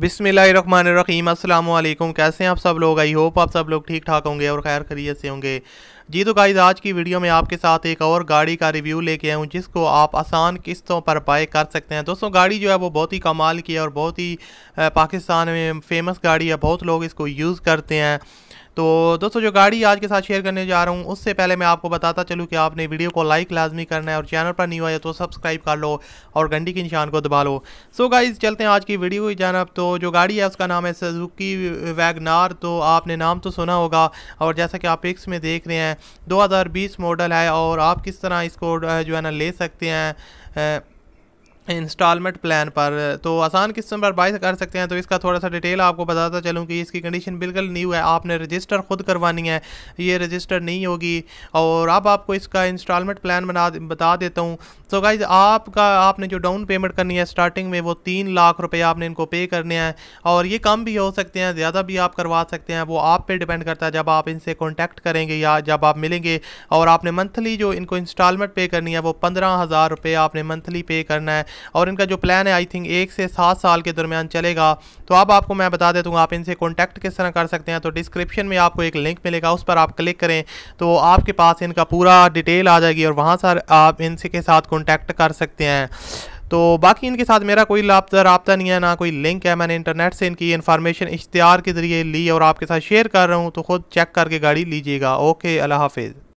बिसमीम कैसे हैं आप सब लोग आई होप आप सब लोग ठीक ठाक होंगे और खैर खरीत से होंगे जी तो गाइज आज की वीडियो में आपके साथ एक और गाड़ी का रिव्यू लेके आया हूँ जिसको आप आसान किस्तों पर बाय कर सकते हैं दोस्तों गाड़ी जो है वो बहुत ही कमाल की है और बहुत ही पाकिस्तान में फेमस गाड़ी है बहुत लोग इसको यूज़ करते हैं तो दोस्तों जो गाड़ी आज के साथ शेयर करने जा रहा हूँ उससे पहले मैं आपको बताता चलूँ कि आपने वीडियो को लाइक लाजमी करना है और चैनल पर नहीं हुआ है तो सब्सक्राइब कर लो और घंटी के निशान को दबा लो सो गाइज चलते हैं आज की वीडियो की जानब तो जो गाड़ी है उसका नाम है सजुकी वैगनार तो आपने नाम तो सुना होगा और जैसा कि आप पिक्स में देख रहे हैं दो मॉडल है और आप किस तरह इसको जो है ना ले सकते हैं इंस्टॉलमेंट प्लान पर तो आसान किस्म पर बाई कर सकते हैं तो इसका थोड़ा सा डिटेल आपको बताता चलूँ कि इसकी कंडीशन बिल्कुल न्यू है आपने रजिस्टर खुद करवानी है ये रजिस्टर नहीं होगी और अब आपको इसका इंस्टॉलमेंट प्लान बना बता देता हूँ तो गाइज आपका आपने जो डाउन पेमेंट करनी है स्टार्टिंग में वो तीन लाख रुपये आपने इनको पे करने हैं और ये कम भी हो सकते हैं ज़्यादा भी आप करवा सकते हैं वो आप पर डिपेंड करता है जब आप इनसे कॉन्टैक्ट करेंगे या जब आप मिलेंगे और आपने मंथली जो इनको इंस्टॉलमेंट पे करनी है वो पंद्रह हज़ार रुपये आपने मंथली पे करना है और इनका जो प्लान है आई थिंक एक से सात साल के दरमियान चलेगा तो अब आपको मैं बता देता हूँ आप इनसे कॉन्टैक्ट किस तरह कर सकते हैं तो डिस्क्रिप्शन में आपको एक लिंक मिलेगा उस पर आप क्लिक करें तो आपके पास इनका पूरा डिटेल आ जाएगी और वहाँ सर आप इनसे के साथ कॉन्टैक्ट कर सकते हैं तो बाकी इनके साथ मेरा कोई लापता रबता नहीं है ना कोई लिंक है मैंने इंटरनेट से इनकी इन्फॉर्मेशन इश्तहार के ज़रिए ली और आपके साथ शेयर कर रहा हूँ तो ख़ुद चेक करके गाड़ी लीजिएगा ओके अल्लाह हाफिज़